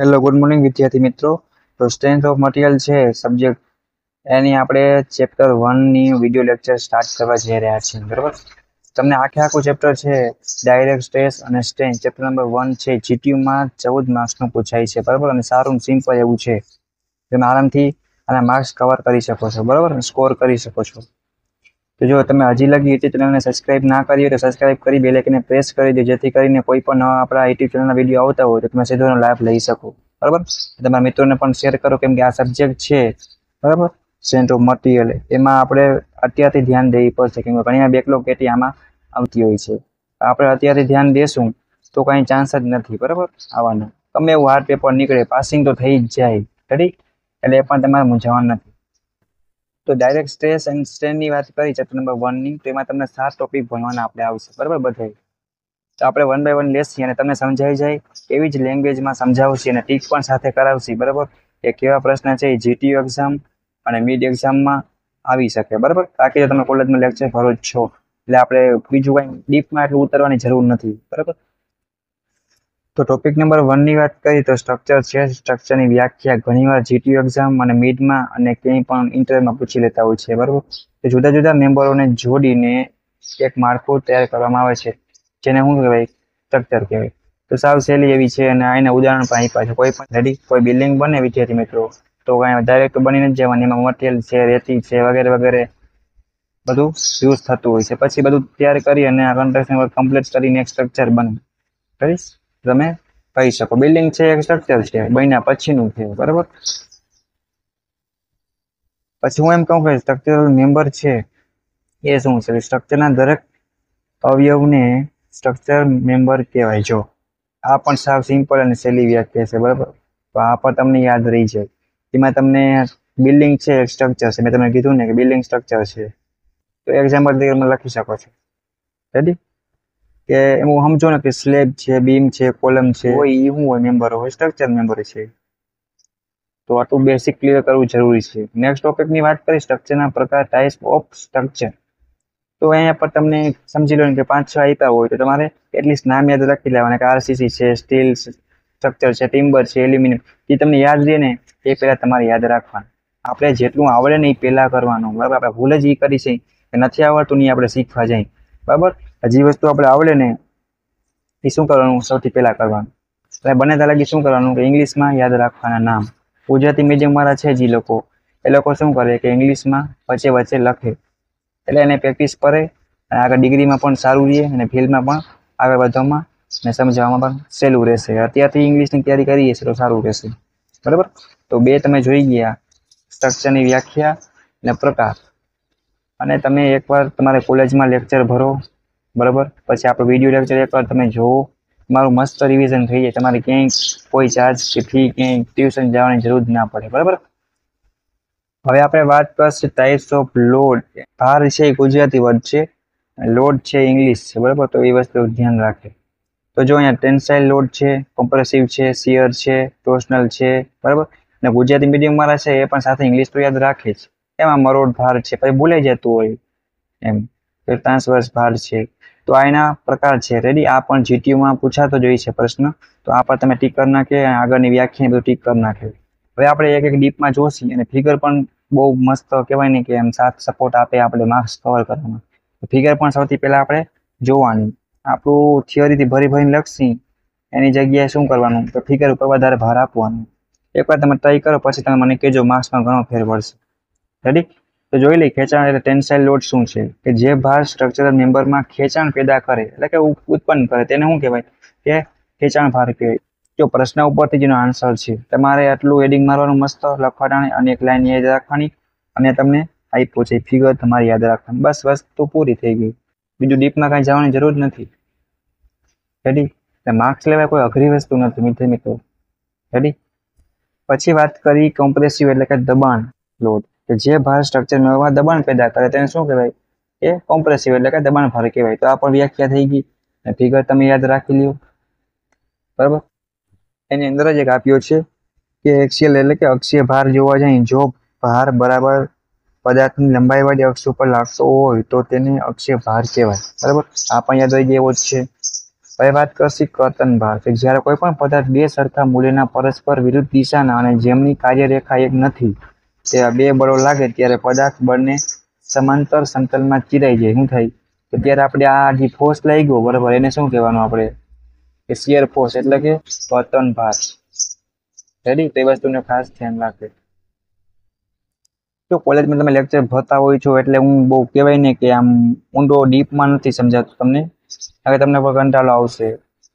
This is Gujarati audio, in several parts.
હેલો ગુડ મોર્નિંગ વિદ્યાર્થી મિત્રો તો સ્ટ્રેન્થ ઓફ મટીરિયલ છે સબ્જેક્ટ એની આપણે ચેપ્ટર વનની વિડીયો લેક્ચર સ્ટાર્ટ કરવા જઈ રહ્યા છીએ બરાબર તમને આખે આખું ચેપ્ટર છે ડાયરેક્ટ સ્ટ્રેસ અને સ્ટ્રેન્થ ચેપ્ટર નંબર વન છે જીટીયુમાં ચૌદ માર્ક્સનું પૂછાય છે બરાબર અને સારું સિમ્પલ એવું છે તમે આરામથી આના માર્ક્સ કવર કરી શકો છો બરાબર સ્કોર કરી શકો છો તો જો તમે હજી લગી યુટ્યુબ ચેનલને સબસ્ક્રાઇબ ના કરી હોય તો સબસ્ક્રાઇબ કરી બે લાઇકને પ્રેસ કરી દો જેથી કરીને કોઈ પણ નવા આપણા યુટ્યુબ ચેનલના વિડીયો આવતા હોય તો તમે સીધો લાભ લઈ શકો બરાબર તમારા મિત્રોને પણ શેર કરો કેમ કે આ સબ્જેક્ટ છે બરાબર સેન્ટ ઓફ મટીરિયલ એમાં આપણે અત્યારથી ધ્યાન દેવી પડશે કેમ કે ઘણી બેકલોગ કેટી આમાં આવતી હોય છે આપણે અત્યારે ધ્યાન દેશું તો કાંઈ ચાન્સ જ નથી બરાબર આવવાનું તમે એવું હાર્ડ પેપર નીકળે પાસિંગ તો થઈ જ જાય રેડી એટલે એ પણ તમારે મૂંઝાવાનું નથી તો ડાયરેક્ટ સ્ટ્રેસ એન્ડ સ્ટ્રેનની વાત કરી ચેપ્ટર નંબર વનની તો એમાં તમને સાત ટોપિક ભણવાના આપણે આવશે બરાબર બધે તો આપણે વન બાય વન લેશી અને તમને સમજાઈ જાય એવી જ લેંગ્વેજમાં સમજાવશી અને ટીક પણ સાથે કરાવશી બરાબર એ કેવા પ્રશ્ન છે એ જીટીયુ એક્ઝામ અને મિડ એક્ઝામમાં આવી શકે બરાબર બાકી તમે કોલેજમાં લેક્ચર ભરો જ છો એટલે આપણે બીજું કાંઈ ડીપમાં એટલું ઉતરવાની જરૂર નથી બરાબર તો ટોપિક નંબર વનની વાત કરીએ તો સ્ટ્રક્ચર છે સ્ટ્રક્ચરની વ્યાખ્યા ઘણીવાર જીટીયુ એક્ઝામ અને મિડમાં અને કંઈ પણ ઇન્ટરવ્યુમાં પૂછી લેતા હોય છે બરાબર તો જુદા જુદા મેમ્બરોને જોડીને એક માળખું તૈયાર કરવામાં આવે છે જેને શું કહેવાય સ્ટ્રક્ચર કહેવાય તો સાવ સહેલી એવી છે અને આના ઉદાહરણ પણ આપ્યા છે કોઈ પણ રેડી કોઈ બિલ્ડિંગ બને વિદ્યાર્થી મિત્રો તો કાંઈ ડાયરેક્ટ બની જ જવાની એમાં મટીરિયલ છે રેતી છે વગેરે વગેરે બધું યુઝ થતું હોય છે પછી બધું તૈયાર કરી અને આ કન્સ્ટ્રક્શન વર્ક કમ્પ્લીટ કરીને એક સ્ટ્રક્ચર બને કરીશ તમે કહી શકો બિલ્ડિંગ છે એક સ્ટ્રક્ચર છે બન્યા પછીનું છે બરાબર પછી હું એમ કહું કે સ્ટ્રક્ચરલ મેમ્બર છે એ શું છે સ્ટ્રક્ચરના દરેક અવયવને સ્ટ્રક્ચર મેમ્બર કહેવાય જો આ પણ સાવ સિમ્પલ અને સહેલી વ્યાખ્યા છે બરાબર તો આ પણ તમને યાદ રહી જાય એમાં તમને બિલ્ડિંગ છે એક સ્ટ્રક્ચર છે મેં તમને કીધું ને કે બિલ્ડિંગ સ્ટ્રક્ચર છે તો એક્ઝામ્પલ તરીકે લખી શકો છો રેડી કે એમ સમજો ને કે સ્લેબ છે બીમ છે કોલમ છે હોય એ શું હોય મેમ્બર હોય સ્ટ્રક્ચર મેમ્બર છે તો આટલું બેસિક ક્લિયર કરવું જરૂરી છે નેક્સ્ટ ટોપિકની વાત કરીએ સ્ટ્રક્ચરના પ્રકાર ટાઈપ ઓફ સ્ટ્રક્ચર તો અહીંયા પર તમને સમજી લો કે પાંચ છ આપ્યા હોય તો તમારે એટલીસ્ટ નામ યાદ રાખી લેવાના કે આરસીસી છે સ્ટીલ સ્ટ્રક્ચર છે ટિમ્બર છે એલ્યુમિનિયમ એ તમને યાદ રહે ને એ પહેલાં તમારે યાદ રાખવાનું આપણે જેટલું આવડે ને એ પહેલાં કરવાનું બરાબર આપણે ભૂલ જ એ કરી છે કે નથી આવડતું નહીં આપણે શીખવા જાય બરાબર હજી વસ્તુ આપણે આવડે ને એ શું કરવાનું સૌથી પહેલાં કરવાનું એટલે બને ત્યાં શું કરવાનું કે ઇંગ્લિશમાં યાદ રાખવાના નામ ગુજરાતી મીડિયમવાળા છે જે લોકો એ લોકો શું કરે કે ઇંગ્લિશમાં વચ્ચે વચ્ચે લખે એટલે એને પ્રેક્ટિસ કરે અને આગળ ડિગ્રીમાં પણ સારું રહે અને ફિલ્ડમાં પણ આગળ વધવામાં ને સમજવામાં પણ સહેલું રહેશે અત્યારથી ઇંગ્લિશની તૈયારી કરીએ છીએ તો સારું રહેશે બરાબર તો બે તમે જોઈ ગયા સ્ટ્રક્ચરની વ્યાખ્યા ને પ્રકાર અને તમે એકવાર તમારે કોલેજમાં લેક્ચર ભરો બરાબર પછી આપણે વિડીયો લેક્ચર એકવાર તમે જુઓ મારું મસ્ત રિવિઝન થઈ જાય તમારે ક્યાંય કોઈ ચાર્જ કે ફી ક્યાંય ટ્યુશન જવાની જરૂર ના પડે બરાબર હવે આપણે વાત કરશે ટાઈપ્સ ઓફ લોડ ભાર છે ગુજરાતી વર્ડ છે લોડ છે ઇંગ્લિશ છે બરાબર તો એ વસ્તુ ધ્યાન રાખે તો જો અહીંયા ટેન્સાઇલ લોડ છે કોમ્પ્રેસિવ છે સિયર છે ટોર્શનલ છે બરાબર અને ગુજરાતી મીડિયમ મારા છે એ પણ સાથે ઇંગ્લિશ તો યાદ રાખે જ એમાં મરોડ ભાર છે પછી ભૂલાઈ જતું હોય એમ ટ્રાન્સવર્સ ભાર છે તો આ એના પ્રકાર છે રેડી આ પણ જીટીયુમાં પૂછાતો જોઈએ છે પ્રશ્ન તો આ પર તમે ટીક કરી નાખીએ અને આગળની વ્યાખ્યા બધું ટીક કરી નાખીએ હવે આપણે એક એક ડીપમાં જોશી અને ફિગર પણ બહુ મસ્ત કહેવાય ને કે એમ સાથ સપોર્ટ આપે આપણે માર્ક્સ કવર તો ફિગર પણ સૌથી પહેલાં આપણે જોવાની આપણું થિયરીથી ભરી ભરીને લખશી એની જગ્યાએ શું કરવાનું તો ફિગર ઉપર વધારે ભાર આપવાનું એકવાર તમે ટ્રાય કરો પછી તમે મને કહેજો માર્ક્સમાં ઘણો ફેર પડશે રેડી તો જોઈ લઈએ ખેંચાણ એટલે ટેન્સાઇલ લોડ શું છે કે જે ભાર સ્ટ્રક્ચરલ મેમ્બરમાં ખેંચાણ પેદા કરે એટલે કે ઉત્પન્ન કરે તેને શું કહેવાય કે ખેંચાણ ભાર કહેવાય જો પ્રશ્ન ઉપરથી જેનો આન્સર છે તમારે આટલું એડિંગ મારવાનું મસ્ત લખવાટાણી અને એક લાઈન યાદ રાખવાની અને તમને આપ્યો છે ફિગર તમારે યાદ રાખવાની બસ વસ્તુ પૂરી થઈ ગઈ બીજું ડીપમાં કાંઈ જવાની જરૂર નથી રેડી એટલે માર્ક્સ લેવાય કોઈ અઘરી વસ્તુ નથી મિત્ર મિત્રો રેડી પછી વાત કરી કોમ્પ્રેસિવ એટલે કે દબાણ લોડ કે જે ભાર સ્ટ્રક્ચર નવા દબાણ પેદા કરે તેને શું કહેવાય કે કોમ્પ્રેસિવ એટલે કે દબાણ ભાર કહેવાય તો આ પણ વ્યાખ્યા થઈ ગઈ અને ફિગર તમે યાદ રાખી લ્યો બરાબર એની અંદર જ એક આપ્યો છે કે એક્સિયલ એટલે કે અક્ષીય ભાર જોવા જાય જો ભાર બરાબર પદાર્થની લંબાઈવાળી અક્ષ ઉપર લાગતો હોય તો તેને અક્ષય ભાર કહેવાય બરાબર આ પણ યાદ રહી એવો જ છે હવે વાત કરશે કર્તન ભાર કે જ્યારે કોઈ પણ પદાર્થ બે સરખા મૂલ્યના પરસ્પર વિરુદ્ધ દિશાના અને જેમની કાર્યરેખા એક નથી તેવા બે બળો લાગે ત્યારે પદાર્થ બળને સમાંતર સમતલમાં ચીરાઈ જાય શું થાય તો ત્યારે આપણે આ જે ફોર્સ ગયો બરાબર એને શું કહેવાનું આપણે કે શિયર ફોર્સ એટલે કે પતન ભાર રેડી તે વસ્તુને ખાસ ધ્યાન રાખે જો કોલેજમાં તમે લેક્ચર ભરતા હોય છો એટલે હું બહુ કહેવાય ને કે આમ ઊંડો ડીપમાં નથી સમજાતું તમને હવે તમને કોઈ કંટાળો આવશે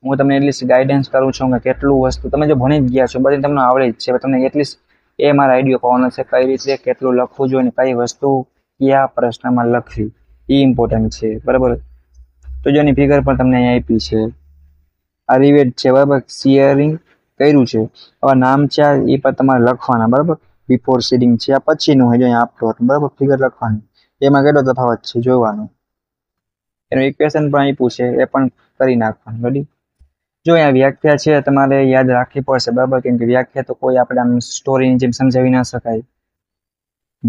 હું તમને એટલીસ્ટ ગાઈડન્સ કરું છું કે કેટલું વસ્તુ તમે જો ભણી જ ગયા છો બધી તમને આવડે જ છે તમને એટલીસ્ટ એ મારા આઈડિયો પાવાનો છે કઈ રીતે કેટલું લખવું જોઈએ કઈ વસ્તુ કયા પ્રશ્નમાં લખવી એ ઇમ્પોર્ટન્ટ છે બરાબર તો જેની ફિગર પણ તમને અહીંયા આપી છે આ રિવેટ છે બરાબર શિયરિંગ કર્યું છે હવે નામ છે એ પણ તમારે લખવાના બરાબર બિફોર સીડિંગ છે આ પછીનું હોય જો અહીંયા આપતો બરાબર ફિગર લખવાની એમાં કેટલો તફાવત છે જોવાનું એનું ઇક્વેશન પણ આપ્યું છે એ પણ કરી નાખવાનું રેડી જો અહીંયા વ્યાખ્યા છે તમારે યાદ રાખવી પડશે બરાબર કેમ કે વ્યાખ્યા તો કોઈ આપણે આમ સ્ટોરીની જેમ સમજાવી ના શકાય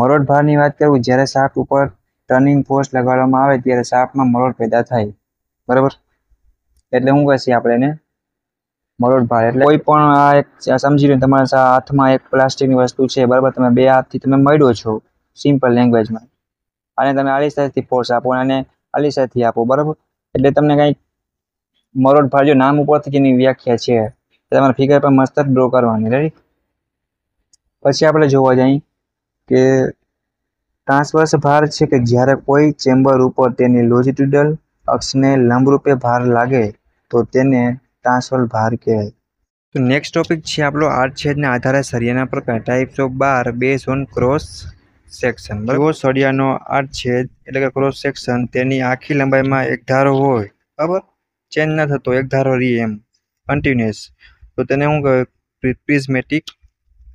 મરોડ ભારની વાત કરું જ્યારે સાપ ઉપર ટર્નિંગ ફોર્સ લગાડવામાં આવે ત્યારે સાપમાં મરોડ પેદા થાય બરાબર એટલે શું કહીએ આપણે એને મરોડ ભાર એટલે કોઈ પણ આ એક સમજી લો તમારા હાથમાં એક પ્લાસ્ટિકની વસ્તુ છે બરાબર તમે બે હાથથી તમે મળ્યો છો સિમ્પલ લેંગ્વેજમાં અને તમે આલી સાઈઝથી ફોર્સ આપો અને આલી સાઈઝથી આપો બરાબર એટલે તમને કંઈક મરોડ ભાડજો નામ ઉપરથી જેની વ્યાખ્યા છે તમારે ફિગર પર મસ્ત ડ્રો કરવાની રેડી પછી આપણે જોવા જઈએ કે ટ્રાન્સવર્સ ભાર છે કે જ્યારે કોઈ ચેમ્બર ઉપર તેની લોજિટ્યુડલ અક્ષને લંબરૂપે ભાર લાગે તો તેને ટ્રાન્સવર્સ ભાર કહેવાય તો નેક્સ્ટ ટોપિક છે આપણો આર્ટ આડછેદના આધારે સળિયાના પ્રકાર types of bar base on cross section બરાબર સળિયાનો છેદ એટલે કે ક્રોસ સેક્શન તેની આખી લંબાઈમાં એક ધારો હોય બરાબર चेन्ज ना थत एक धारो रही एम कंटीन्युअस तो तेने शूँ प्रिजमेटिक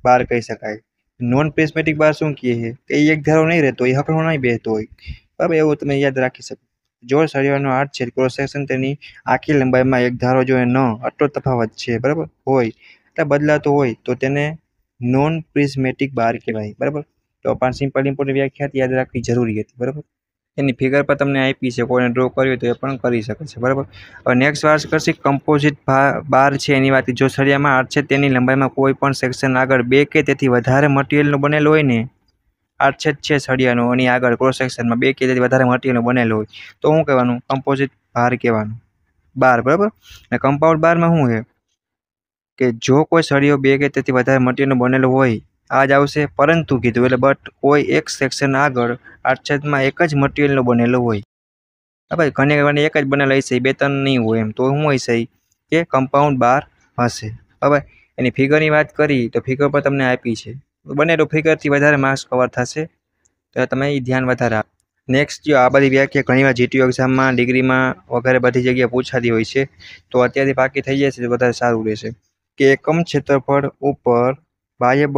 बार कही सकते नॉन प्रिजमेटिक बार शूँ कह एक धारो नहीं रहते हकड़ो नहीं बेहत हो बब एवं याद रखी सको जो शरीर में है क्रॉस सेक्शन तीन आखी लंबाई में एक धारो जो है न आटो तफावत है बराबर हो बदलात हो तो नॉन प्रिजमेटिक बार कहवाई बराबर तो अपन सीम्पल इम्पोर्टेंट व्याख्या याद रखनी जरूरी है बराबर એની ફિગર પર તમને આપી છે કોઈને ડ્રો કર્યો તો એ પણ કરી શકે છે બરાબર હવે નેક્સ્ટ વાત કરશે કમ્પોઝિટ બાર છે એની વાત જો સળિયામાં આર્ટ છે તેની લંબાઈમાં કોઈ પણ સેક્શન આગળ બે કે તેથી વધારે મટીરિયલનું બનેલું હોય ને આર્ટછેદ છે સળિયાનો એની આગળ ક્રોસ સેક્શનમાં બે કે તેથી વધારે મટીરિયલનું બનેલું હોય તો શું કહેવાનું કમ્પોઝિટ ભાર કહેવાનું બાર બરાબર અને કમ્પાઉન્ડ બારમાં શું છે કે જો કોઈ સળિયો બે કે તેથી વધારે મટીરિયલનો બનેલો હોય આ જ આવશે પરંતુ કીધું એટલે બટ કોઈ એક સેક્શન આગળ આડછેદમાં એક જ મટીરિયલનો બનેલો હોય હા ભાઈ ઘણી ઘણી એક જ બનેલો હશે બે ત્રણ નહીં હોય એમ તો શું હશે કે કમ્પાઉન્ડ બાર હશે હવે એની ફિગરની વાત કરી તો ફિગર પણ તમને આપી છે બને તો ફિગરથી વધારે માર્ક્સ કવર થશે તો તમે એ ધ્યાન વધારે આપ નેક્સ્ટ જો આ બધી વ્યાખ્યા ઘણીવાર જીટીયુ એક્ઝામમાં ડિગ્રીમાં વગેરે બધી જગ્યાએ પૂછાતી હોય છે તો અત્યારથી પાકી થઈ જશે તો વધારે સારું રહેશે કે એકમ ક્ષેત્રફળ ઉપર બાહ્ય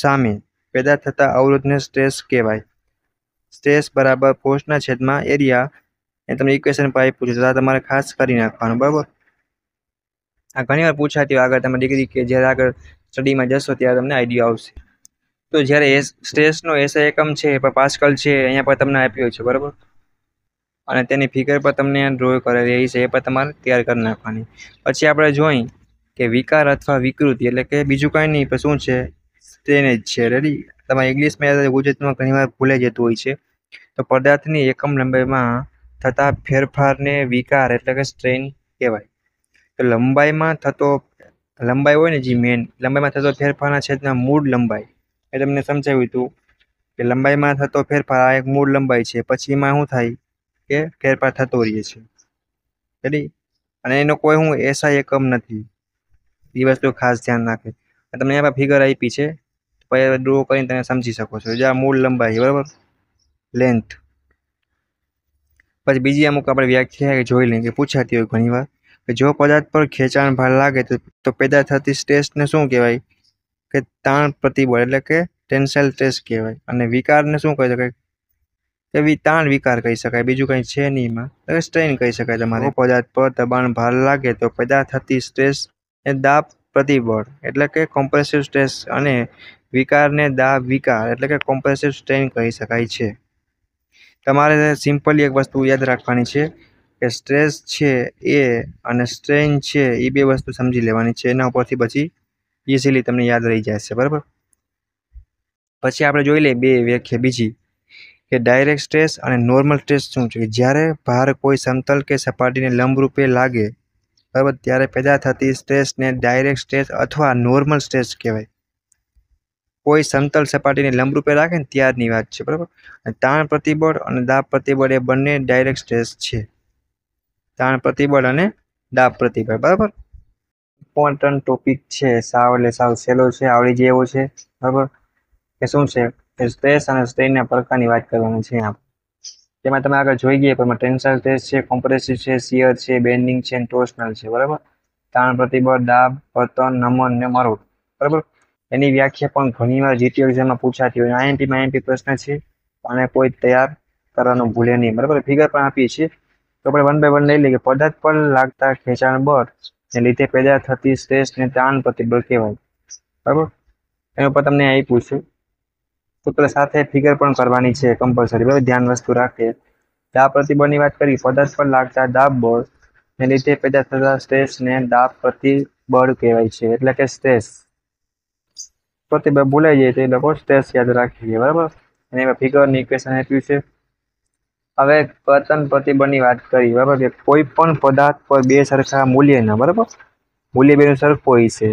સામે પેદા થતા અવરોધને સ્ટ્રેસ કહેવાય સ્ટ્રેસ બરાબર પોસ્ટના છેદમાં એરિયા એ તમને ઇક્વેશન પાઈ પૂછો તો આ તમારે ખાસ કરી નાખવાનું બરાબર આ ઘણીવાર પૂછાતી આગળ તમે ડિગ્રી કે જ્યારે આગળ સ્ટડીમાં જશો ત્યારે તમને આઈડિયા આવશે તો જ્યારે એ સ્ટ્રેસનો એસઆઈ એકમ છે પણ પર પાસ્કલ છે અહીંયા પર તમને આપ્યો છે બરાબર અને તેની ફિગર પર તમને ડ્રો કરેલી રહી છે એ પર તમારે તૈયાર કરી નાખવાની પછી આપણે જોઈ કે વિકાર અથવા વિકૃતિ એટલે કે બીજું કાંઈ નહીં પણ શું છે તેને જ છે રેડી તમારે ઇંગ્લિશમાં ગુજરાતીમાં ઘણીવાર ભૂલાઈ જતું હોય છે તો પદાર્થની એકમ લંબાઈમાં થતા ફેરફારને વિકાર એટલે કે સ્ટ્રેન કહેવાય તો લંબાઈમાં થતો લંબાઈ હોય ને જે મેન લંબાઈમાં થતો ફેરફારના છેદના મૂળ લંબાઈ એ તમને સમજાવ્યું હતું કે લંબાઈમાં થતો ફેરફાર આ એક મૂળ લંબાઈ છે પછી એમાં શું થાય કે ફેરફાર થતો રહે છે રેડી અને એનો કોઈ હું એસઆઈ એકમ નથી એ વસ્તુ ખાસ ધ્યાન રાખે તમને એમાં ફિગર આપી છે પયદો કોઈને તમે સમજી શકો છો જો આ મૂળ લંબાઈ બરાબર લેન્થ પછી બીજી અમુક આપણે વ્યાખ્યા જોઈ લે કે પૂછાતી હોય ઘણીવાર કે જો પદાર્થ પર ખેંચાણ ભાર લાગે તો પેદા થતી સ્ટ્રેસને શું કહેવાય કે તાણ પ્રતિબોળ એટલે કે ટેન્શનલ સ્ટ્રેસ કહેવાય અને વિકારને શું કહેવાય કે તે તાણ વિકાર કહી શકાય બીજું કંઈ છે નહીં માં સ્ટ્રેન કહી શકાય તમારે જો પદાર્થ પર તબાણ ભાર લાગે તો પેદા થતી સ્ટ્રેસ એ દબ પ્રતિબળ એટલે કે કોમ્પ્રેસિવ સ્ટ્રેસ અને વિકારને દા વિકાર એટલે કે કોમ્પ્રેસિવ સ્ટ્રેન કહી શકાય છે તમારે સિમ્પલી એક વસ્તુ યાદ રાખવાની છે કે સ્ટ્રેસ છે એ અને સ્ટ્રેન છે એ બે વસ્તુ સમજી લેવાની છે એના ઉપરથી પછી ઇઝીલી તમને યાદ રહી જશે બરાબર પછી આપણે જોઈ લઈએ બે વ્યાખ્યા બીજી કે ડાયરેક્ટ સ્ટ્રેસ અને નોર્મલ સ્ટ્રેસ શું છે જ્યારે ભાર કોઈ સમતલ કે સપાટીને લંબરૂપે લાગે બરાબર ત્યારે પેદા થતી સ્ટ્રેસને ડાયરેક્ટ સ્ટ્રેસ અથવા નોર્મલ સ્ટ્રેસ કહેવાય કોઈ સમતલ સપાટીને લંબરૂપે રાખે ને ત્યારની વાત છે બરાબર તાણ પ્રતિબળ અને દાબ પ્રતિબળ એ બંને ડાયરેક્ટ સ્ટ્રેસ છે તાણ પ્રતિબળ અને દાબ પ્રતિબળ બરાબર ઇમ્પોર્ટન્ટ ટોપિક છે સાવ એટલે સાવ સહેલો છે આવડી જેવો છે બરાબર કે શું છે સ્ટ્રેસ અને સ્ટ્રેનના પ્રકારની વાત કરવાની છે આપણે તેમાં તમે આગળ જોઈ ગયા પણ ટેન્સાઇલ સ્ટ્રેસ છે કોમ્પ્રેસિવ છે શિયર છે બેન્ડિંગ છે અને છે બરાબર તાણ પ્રતિબળ દાબ પતન નમન ને મરોડ બરાબર એની વ્યાખ્યા પણ ઘણીવાર જીટી એક્ઝામમાં પૂછાતી હોય આઈએમપીમાં આઈએમપી પ્રશ્ન છે અને કોઈ તૈયાર કરવાનું ભૂલે નહીં બરાબર ફિગર પણ આપીએ છીએ તો આપણે વન બાય વન લઈ લઈએ કે પદાર્થ પર લાગતા ખેંચાણ બળ ને લીધે પેદા થતી સ્ટ્રેસ ને તાણ પ્રતિબળ કહેવાય બરાબર એના ઉપર તમને આપ્યું છે પુત્ર સાથે ફિગર પણ કરવાની છે કમ્પલસરી બરાબર ધ્યાન વસ્તુ રાખે દાબ પ્રતિબળની વાત કરી પદાર્થ પર લાગતા દાબ બળ ને લીધે પેદા થતા સ્ટ્રેસને દાબ પ્રતિબળ કહેવાય છે એટલે કે સ્ટ્રેસ પ્રતિબળ ભૂલાઈ જાય તો એ લોકો સ્ટ્રેસ યાદ રાખી છે બરાબર અને એમાં ફિગરની ઇક્વેશન આપ્યું છે હવે પતન પ્રતિબળની વાત કરી બરાબર કે કોઈ પણ પદાર્થ પર બે સરખા મૂલ્યના બરાબર મૂલ્ય બેનું સરખું હોય છે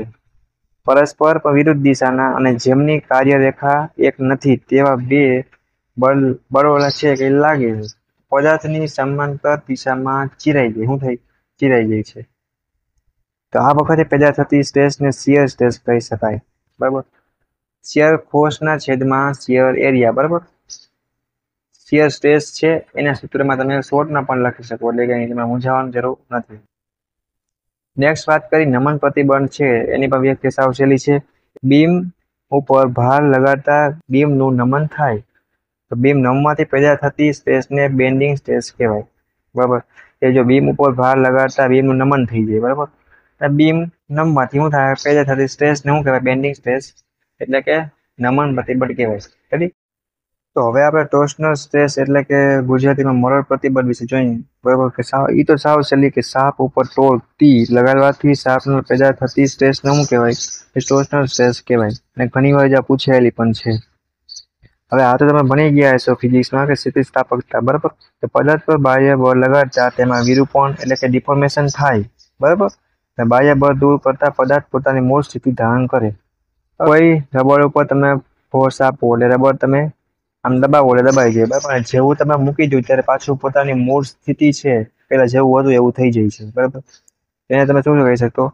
પરસ્પર વિરુદ્ધ દિશાના અને જેમની કાર્યરેખા એક નથી તેવા બે બળ બળોળા છે કે લાગે છે પદાર્થની સમાંતર દિશામાં ચિરાઈ ગઈ શું થઈ ચિરાઈ ગઈ છે તો આ વખતે પેદા થતી સ્ટ્રેસને શિયર સ્ટ્રેસ કહી શકાય બરાબર શિયર ફોર્સના છેદમાં શિયર એરિયા બરાબર શિયર સ્ટ્રેસ છે એના સૂત્રમાં તમે શોર્ટમાં પણ લખી શકો એટલે કે અહીં તમારે મૂંઝાવાની જરૂર નથી નેક્સ્ટ વાત કરી નમન પ્રતિબંધ છે એની પણ વ્યક્તિ સાવ છે બીમ ઉપર ભાર લગાડતા બીમનું નમન થાય તો બીમ નમવાથી પેદા થતી સ્ટ્રેસને બેન્ડિંગ સ્ટ્રેસ કહેવાય બરાબર એ જો બીમ ઉપર ભાર લગાડતા બીમનું નમન થઈ જાય બરાબર બીમ નમવાથી શું થાય પેદા થતી સ્ટ્રેસને શું કહેવાય બેન્ડિંગ સ્ટ્રેસ એટલે કે નમન પ્રતિબંધ કહેવાય રેડી તો હવે આપણે ટોર્શનલ સ્ટ્રેસ એટલે કે ગુજરાતીમાં મરણ પ્રતિબંધ વિશે જોઈએ બરાબર કે સાવ એ તો સાવ સેલી કે સાપ ઉપર ટોળ ટી લગાડવાથી સાપને પેદા થતી સ્ટ્રેસને શું કહેવાય એ ટોર્શનલ સ્ટ્રેસ કહેવાય અને ઘણી ઘણીવાર જ્યાં પૂછાયેલી પણ છે હવે આ તો તમે ભણી ગયા હશો ફિઝિક્સમાં કે સ્થિતિસ્થાપકતા બરાબર કે પદાર્થ પર બાહ્ય બળ લગાડતા તેમાં વિરૂપણ એટલે કે ડિફોર્મેશન થાય બરાબર અને બાહ્ય બળ દૂર કરતાં પદાર્થ પોતાની મૂળ સ્થિતિ ધારણ કરે કોઈ રબર ઉપર તમે ફોર્સ આપો એટલે રબર તમે આમ દબાવો એટલે દબાઈ જાય બરાબર જેવું તમે મૂકી દો ત્યારે પાછું પોતાની મૂળ સ્થિતિ છે પહેલા જેવું હતું એવું થઈ જાય છે બરાબર એને તમે શું શું કહી શકો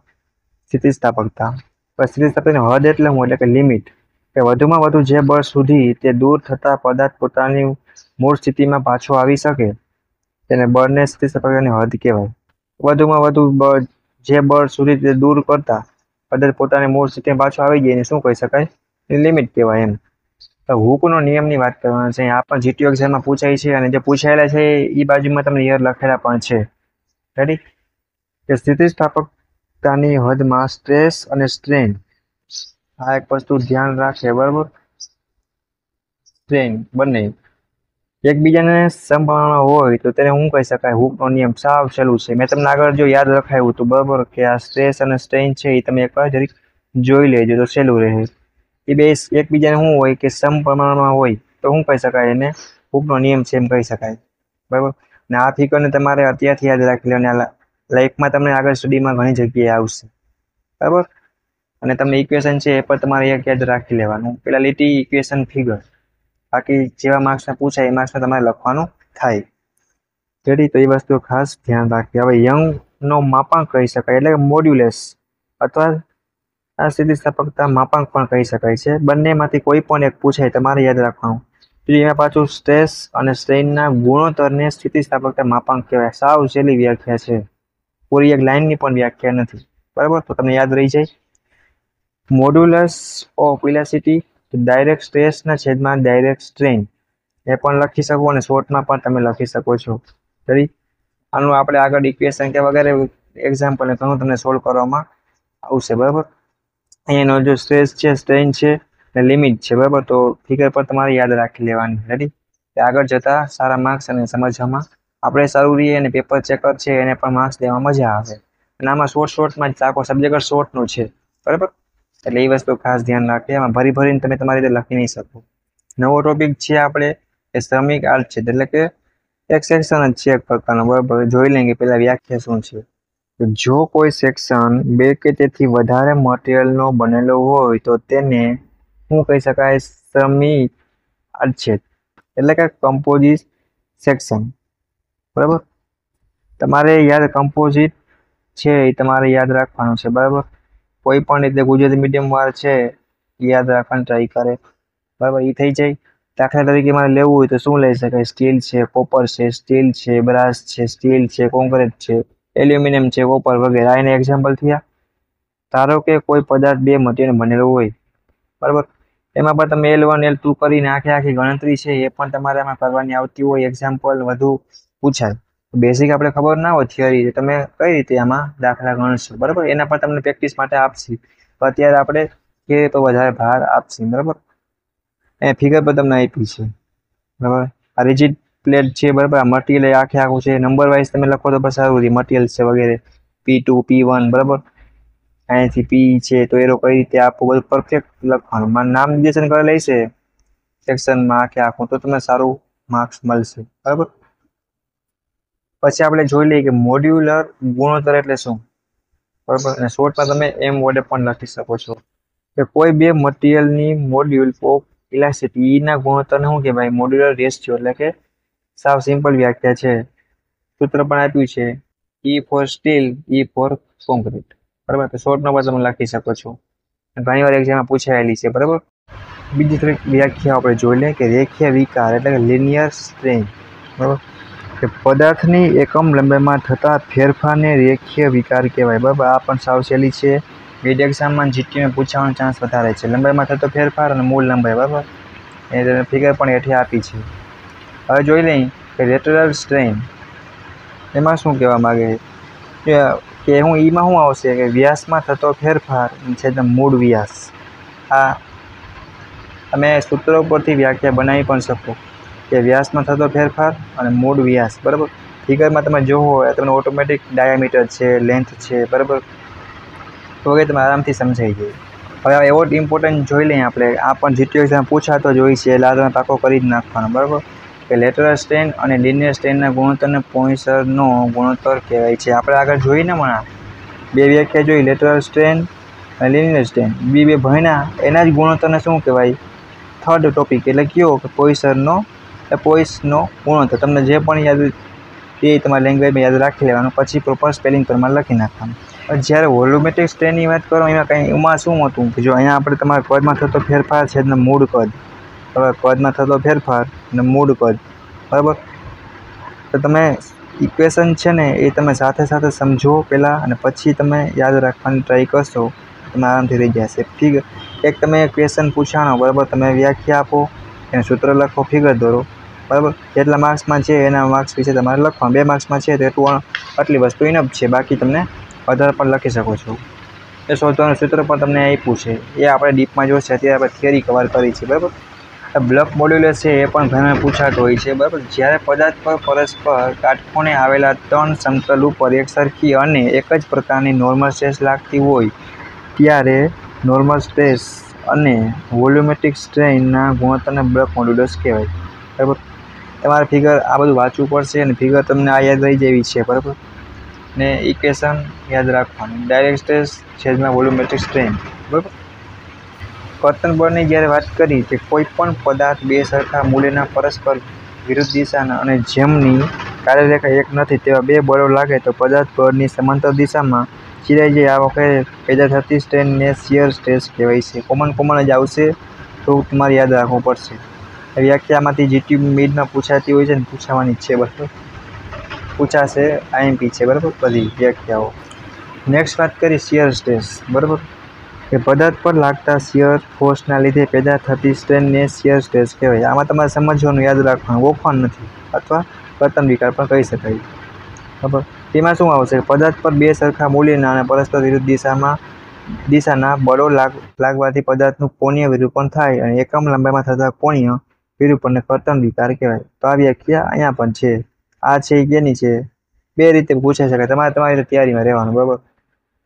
સ્થિતિસ્થાપકતા પણ સ્થિતિસ્થાપકની હદ એટલે હું એટલે કે લિમિટ કે વધુમાં વધુ જે બળ સુધી તે દૂર થતા પદાર્થ પોતાની મૂળ સ્થિતિમાં પાછો આવી શકે તેને બળને સ્થિતિસ્થાપકતાની હદ કહેવાય વધુમાં વધુ બળ જે બળ સુધી તે દૂર કરતા પદાર્થ પોતાની મૂળ સ્થિતિમાં પાછો આવી જાય એને શું કહી શકાય લિમિટ કહેવાય એમ તો હુકનો નિયમની વાત કરવાનો છે આ પણ જીટીઓ એક્ઝામમાં પૂછાય છે અને જે પૂછાયેલા છે એ બાજુમાં તમને યર લખેલા પણ છે રેડી કે સ્થિતિસ્થાપકતાની હદમાં સ્ટ્રેસ અને સ્ટ્રેન આ એક વસ્તુ ધ્યાન રાખે બરાબર સ્ટ્રેન બંને એકબીજાને સંભાળવાનો હોય તો તેને હું કહી શકાય હુકનો નિયમ સાવ સહેલું છે મેં તમને આગળ જો યાદ રખાયું હતું બરાબર કે આ સ્ટ્રેસ અને સ્ટ્રેન છે એ તમે એકવાર જરીક જોઈ લેજો તો સહેલું રહે એ બે એકબીજાને શું હોય કે સમ પ્રમાણમાં હોય તો શું કહી શકાય એને હૂકનો નિયમ છે એમ કહી શકાય બરાબર ને આ ફિગરને તમારે અત્યારથી યાદ રાખી લો અને લાઈફમાં તમને આગળ સ્ટડીમાં ઘણી જગ્યાએ આવશે બરાબર અને તમને ઇક્વેશન છે એ પણ તમારે એક યાદ રાખી લેવાનું પેલા લીટી ઇક્વેશન ફિગર બાકી જેવા માર્ક્સને પૂછાય એ માર્ક્સમાં તમારે લખવાનું થાય જેથી તો એ વસ્તુ ખાસ ધ્યાન રાખીએ હવે યંગનો માપાંક કહી શકાય એટલે મોડ્યુલેસ અથવા આ સ્થિતિસ્થાપકતા માપાંક પણ કહી શકાય છે બંનેમાંથી કોઈ પણ એક પૂછાય તમારે યાદ રાખવાનું બીજું એમાં પાછું સ્ટ્રેસ અને સ્ટ્રેઇનના ગુણોત્તરને સ્થિતિસ્થાપકતા માપાંક કહેવાય સાવ સહેલી વ્યાખ્યા છે પૂરી એક લાઇનની પણ વ્યાખ્યા નથી બરાબર તો તમને યાદ રહી જાય મોડ્યુલસ ઓફ ઇલાસિટી ડાયરેક્ટ સ્ટ્રેસના છેદમાં ડાયરેક્ટ સ્ટ્રેન એ પણ લખી શકો અને શોર્ટમાં પણ તમે લખી શકો છો કરી આનું આપણે આગળ ઇક્વેશન કે વગેરે એક્ઝામ્પલ ઘણું તમને સોલ્વ કરવામાં આવશે બરાબર અહીંયાનો જો સ્ટ્રેસ છે સ્ટ્રેન છે અને લિમિટ છે બરાબર તો ફિગર પર તમારે યાદ રાખી લેવાની રેડી આગળ જતાં સારા માર્ક્સ અને સમજવામાં આપણે સારું રહીએ અને પેપર ચેકર છે એને પણ માર્ક્સ લેવામાં મજા આવે અને આમાં શોર્ટ શોર્ટમાં જ આખો સબ્જેક્ટ શોર્ટનું છે બરાબર એટલે એ વસ્તુ ખાસ ધ્યાન રાખીએ એમાં ભરી ભરીને તમે તમારી રીતે લખી નહીં શકો નવો ટોપિક છે આપણે એ શ્રમિક આર્ટ છે એટલે કે એક સેક્શન જ છે એક પ્રકારનો બરાબર જોઈ લઈએ કે પહેલાં વ્યાખ્યા શું છે જો કોઈ સેક્શન બે કે તેથી વધારે મટીરિયલનો બનેલો હોય તો તેને શું કહી શકાય શ્રમિક અડછેદ એટલે કે કમ્પોઝિટ સેક્શન બરાબર તમારે યાદ કમ્પોઝિટ છે એ તમારે યાદ રાખવાનું છે બરાબર કોઈ પણ રીતે ગુજરાતી મીડિયમવાળ છે યાદ રાખવાની ટ્રાય કરે બરાબર એ થઈ જાય દાખલા તરીકે મારે લેવું હોય તો શું લઈ શકાય સ્ટીલ છે કોપર છે સ્ટીલ છે બ્રાસ છે સ્ટીલ છે કોંક્રિટ છે એલ્યુમિનિયમ છે કોપર વગેરે આ એના એક્ઝામ્પલ થયા ધારો કે કોઈ પદાર્થ બે મટીરિયલ બનેલો હોય બરાબર એમાં પણ તમે એલ વન એલ ટુ કરીને આખી આખી ગણતરી છે એ પણ તમારે એમાં કરવાની આવતી હોય એક્ઝામ્પલ વધુ પૂછાય બેઝિક આપણે ખબર ના હોય થિયરી તમે કઈ રીતે આમાં દાખલા ગણશો બરાબર એના પર તમને પ્રેક્ટિસ માટે આપશે અત્યારે આપણે કે તો વધારે ભાર આપશે બરાબર એ ફિગર પર તમને આપી છે બરાબર આ રિજિડ પ્લેટ છે બરાબર આ મટીરિયલ આખે આખું છે નંબર વાઇઝ તમે લખો તો બસ સારું મટીરિયલ છે વગેરે પી ટુ પી વન બરાબર અહીંયાથી પી છે તો એરો કઈ રીતે આપવું બધું પરફેક્ટ લખવાનું મારું નામ નિર્દેશન કરેલ છે સેક્શનમાં આખે આખું તો તમને સારું માર્ક્સ મળશે બરાબર પછી આપણે જોઈ લઈએ કે મોડ્યુલર ગુણોત્તર એટલે શું બરાબર અને શોર્ટમાં તમે એમ વડે પણ લખી શકો છો કે કોઈ બે મટીરિયલની મોડ્યુલ ઓફ ઇલાસ્ટિસિટીના ગુણોત્તરને શું કહેવાય મોડ્યુલર રેશિયો એટલે કે સાવ સિમ્પલ વ્યાખ્યા છે સૂત્ર પણ આપ્યું છે E for steel E for concrete બરાબર તો શોર્ટમાં પણ તમે લખી શકો છો ઘણી વાર એક્ઝામમાં પૂછાયેલી છે બરાબર બીજી થોડીક વ્યાખ્યા આપણે જોઈ લઈએ કે રેખીય વિકાર એટલે કે લિનિયર સ્ટ્રેન્થ બરાબર કે પદાર્થની એકમ લંબાઈમાં થતા ફેરફારને રેખીય વિકાર કહેવાય બરાબર આ પણ સાવ સહેલી છે મિડ એક્ઝામમાં જીટીને પૂછવાનો ચાન્સ વધારે છે લંબાઈમાં થતો ફેરફાર અને મૂળ લંબાઈ બરાબર એ ફિગર પણ હેઠે આપી છે હવે જોઈ લઈએ કે લેટરલ સ્ટ્રેન એમાં શું કહેવા માગે છે કે હું એમાં શું આવશે કે વ્યાસમાં થતો ફેરફાર છે તે મૂળ વ્યાસ આ તમે સૂત્રો પરથી વ્યાખ્યા બનાવી પણ શકો કે વ્યાસમાં થતો ફેરફાર અને મૂળ વ્યાસ બરાબર ફિગરમાં તમે જોવો હોય તમને ઓટોમેટિક ડાયામીટર છે લેન્થ છે બરાબર વગેરે તમે આરામથી સમજાઈ જાય હવે એવો ઇમ્પોર્ટન્ટ જોઈ લઈએ આપણે આ પણ જીટીઓ એક્ઝામ પૂછાતો જોઈ છે એટલે આ તમે પાકો કરી જ નાખવાનો બરાબર કે લેટરલ સ્ટ્રેન અને લિનિયર સ્ટ્રેનના ગુણોત્તરને પોઈન્ટસરનો ગુણોત્તર કહેવાય છે આપણે આગળ જોઈને હમણાં બે વ્યાખ્યા જોઈ લેટરલ સ્ટ્રેન અને લિનિયર સ્ટ્રેન બે બે ભણ્યા એના જ ગુણોત્તરને શું કહેવાય થર્ડ ટોપિક એટલે કયો કે પોઈસરનો એ પોઈસનો ગુણોત્તર તમને જે પણ યાદ એ તમારી લેંગ્વેજમાં યાદ રાખી લેવાનું પછી પ્રોપર સ્પેલિંગ પ્રમાણે લખી નાખવાનું જ્યારે વોલ્યુમેટ્રિક સ્ટ્રેનની વાત કરો એમાં કંઈ એમાં શું હતું કે જો અહીંયા આપણે તમારા કદમાં થતો ફેરફાર છે એનું મૂળ કદ હવે પદમાં થતો ફેરફાર અને મૂળ પદ બરાબર તો તમે ઇક્વેશન છે ને એ તમે સાથે સાથે સમજો પહેલાં અને પછી તમે યાદ રાખવાની ટ્રાય કરશો તમે આરામથી રહી જશે ઠીક એક તમે ક્વેશ્ચન પૂછાણો બરાબર તમે વ્યાખ્યા આપો એને સૂત્ર લખો ફિગર દોરો બરાબર જેટલા માર્ક્સમાં છે એના માર્ક્સ વિશે તમારે લખવા બે માર્ક્સમાં છે તો એટલું આટલી વસ્તુ ઇનફ છે બાકી તમને વધારે પણ લખી શકો છો એ શોધવાનું સૂત્ર પણ તમને આપ્યું છે એ આપણે ડીપમાં જોશે અત્યારે આપણે થિયરી કવર કરી છે બરાબર બ્લક મોડ્યુલસ છે એ પણ ઘણા પૂછાતો હોય છે બરાબર જ્યારે પદાર્થ પર પરસ્પર કાટકોણે આવેલા ત્રણ સમતલ ઉપર એકસરખી અને એક જ પ્રકારની નોર્મલ સ્ટ્રેસ લાગતી હોય ત્યારે નોર્મલ સ્ટ્રેસ અને વોલ્યુમેટિક સ્ટ્રેઇનના ગુણોત્તરને બ્લક મોડ્યુલસ કહેવાય બરાબર તમારે ફિગર આ બધું વાંચવું પડશે અને ફિગર તમને આ યાદ રહી જેવી છે બરાબર ને ઇક્વેશન યાદ રાખવાનું ડાયરેક્ટ સ્ટ્રેસ છેદમાં વોલ્યુમેટ્રિક સ્ટ્રેન બરાબર કર્તન બળની જ્યારે વાત કરી કે કોઈ પણ પદાર્થ બે સરખા મૂલ્યના પરસ્પર વિરુદ્ધ દિશાના અને જેમની કાર્યરેખા એક નથી તેવા બે બળો લાગે તો પદાર્થ બળની સમાંતર દિશામાં ચિરાઈ જાય આ વખતે પેદા થતી સ્ટ્રેનને શિયર સ્ટ્રેસ કહેવાય છે કોમન કોમન જ આવશે તો તમારે યાદ રાખવું પડશે વ્યાખ્યામાંથી જીટી મિડમાં પૂછાતી હોય છે ને પૂછાવાની છે બરાબર પૂછાશે આઈએમપી છે બરાબર બધી વ્યાખ્યાઓ નેક્સ્ટ વાત કરી શિયર સ્ટ્રેસ બરાબર કે પદાર્થ પર લાગતા શિયર ફોર્સના લીધે પેદા થતી સ્ટ્રેનને શિયર સ્ટ્રેસ કહેવાય આમાં તમારે સમજવાનું યાદ રાખવાનું ગોખવાનું નથી અથવા પ્રથમ વિકાર પણ કહી શકાય બરાબર તેમાં શું આવશે પદાર્થ પર બે સરખા મૂલ્યના અને પરસ્પર વિરુદ્ધ દિશામાં દિશાના બળો લાગ લાગવાથી પદાર્થનું કોણીય વિરૂપણ થાય અને એકમ લંબાઈમાં થતા કોણીય વિરૂપણને કર્તન વિકાર કહેવાય તો આ વ્યાખ્યા અહીંયા પણ છે આ છે કેની છે બે રીતે પૂછાઈ શકાય તમારે તમારી તૈયારીમાં રહેવાનું બરાબર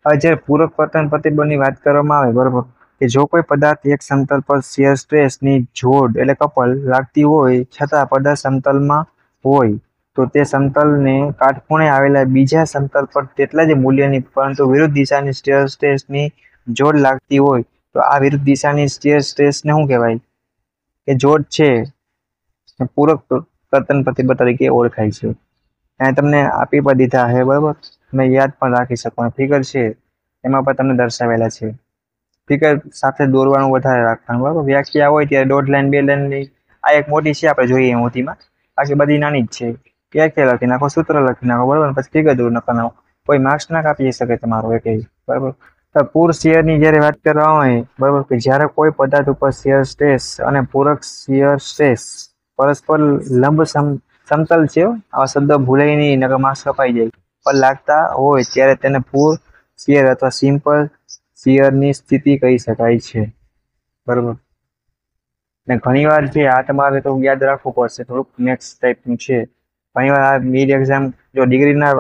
હવે જ્યારે પૂરક પતન પ્રતિબળની વાત કરવામાં આવે બરાબર કે જો કોઈ પદાર્થ એક સમતલ પર શિયર સ્ટ્રેસની જોડ એટલે કપલ લાગતી હોય છતાં પદાર્થ સમતલમાં હોય તો તે સમતલને કાટખૂણે આવેલા બીજા સમતલ પર તેટલા જ મૂલ્યની પરંતુ વિરુદ્ધ દિશાની શિયર સ્ટ્રેસની જોડ લાગતી હોય તો આ વિરુદ્ધ દિશાની શિયર સ્ટ્રેસને શું કહેવાય કે જોડ છે પૂરક કર્તન પ્રતિબળ તરીકે ઓળખાય છે અને તમને આપી પણ દીધા છે બરાબર તમે યાદ પણ રાખી શકો અને ફિગર છે એમાં પણ તમને દર્શાવેલા છે ફિગર સાથે દોરવાનું વધારે રાખવાનું બરાબર વ્યાખ્યા હોય ત્યારે દોઢ લાઈન બે લાઈનની આ એક મોટી છે આપણે જોઈએ મોટીમાં બાકી બધી નાની જ છે વ્યાખ્યા લખી નાખો સૂત્ર લખી નાખો બરાબર પછી ફિગર દોર નાખો કોઈ માર્ક્સ ના કાપી શકે તમારો એક બરાબર પૂર શિયરની જ્યારે વાત કરવા હોય બરાબર કે જ્યારે કોઈ પદાર્થ ઉપર શિયર સ્ટ્રેસ અને પૂરક શિયર સ્ટ્રેસ પરસ્પર લંબ સમતલ છે આવા શબ્દ ભૂલાઈ નહીં નગર માસ્ક કપાઈ જાય પર લાગતા હોય ત્યારે તેને પૂર શિયર અથવા સિમ્પલ શિયરની સ્થિતિ કહી શકાય છે બરાબર ને ઘણીવાર જે આ તમારે તો યાદ રાખવું પડશે થોડુંક નેક્સ્ટ ટાઈપનું છે ઘણીવાર આ મિડ એક્ઝામ જો ડિગ્રીના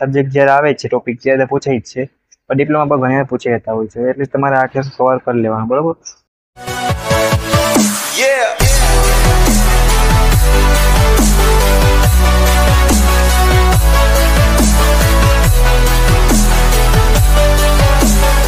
સબ્જેક્ટ જ્યારે આવે છે ટોપિક જ્યારે પૂછાય જ છે પણ ડિપ્લોમા પણ ઘણી પૂછાઈ જતા હોય છે એટલે તમારે આ કેસ કવર કરી લેવાનું બરાબર Yeah!